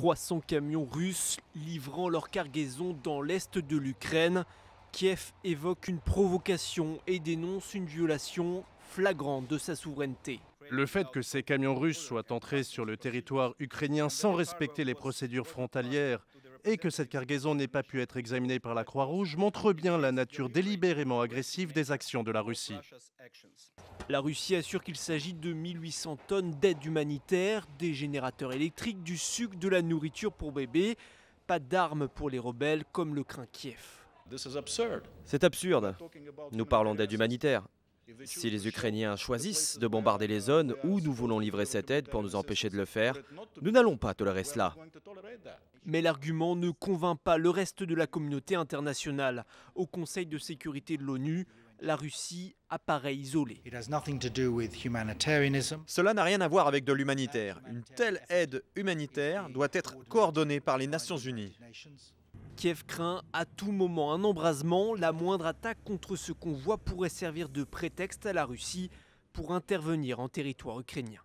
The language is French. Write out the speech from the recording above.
300 camions russes livrant leur cargaison dans l'est de l'Ukraine. Kiev évoque une provocation et dénonce une violation flagrante de sa souveraineté. Le fait que ces camions russes soient entrés sur le territoire ukrainien sans respecter les procédures frontalières et que cette cargaison n'ait pas pu être examinée par la Croix-Rouge montre bien la nature délibérément agressive des actions de la Russie. La Russie assure qu'il s'agit de 1800 tonnes d'aide humanitaire, des générateurs électriques, du sucre, de la nourriture pour bébés, pas d'armes pour les rebelles comme le craint Kiev. C'est absurde. Nous parlons d'aide humanitaire. Si les Ukrainiens choisissent de bombarder les zones où nous voulons livrer cette aide pour nous empêcher de le faire, nous n'allons pas tolérer cela. Mais l'argument ne convainc pas le reste de la communauté internationale. Au Conseil de sécurité de l'ONU, la Russie apparaît isolée. Cela n'a rien à voir avec de l'humanitaire. Une telle aide humanitaire doit être coordonnée par les Nations Unies. Kiev craint à tout moment un embrasement. La moindre attaque contre ce convoi pourrait servir de prétexte à la Russie pour intervenir en territoire ukrainien.